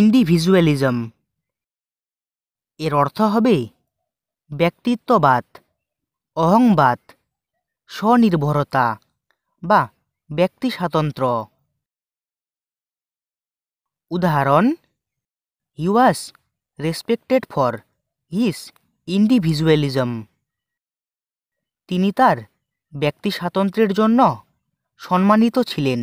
individualism এর অর্থ হবে ব্যক্তিত্ববাদ অহংবাদ স্বনির্ভরতা বা ব্যক্তি স্বাতন্ত্র উদাহরণ he was respected for his individualism তিনি তার ব্যক্তি স্বাতন্ত্রের জন্য সম্মানিত ছিলেন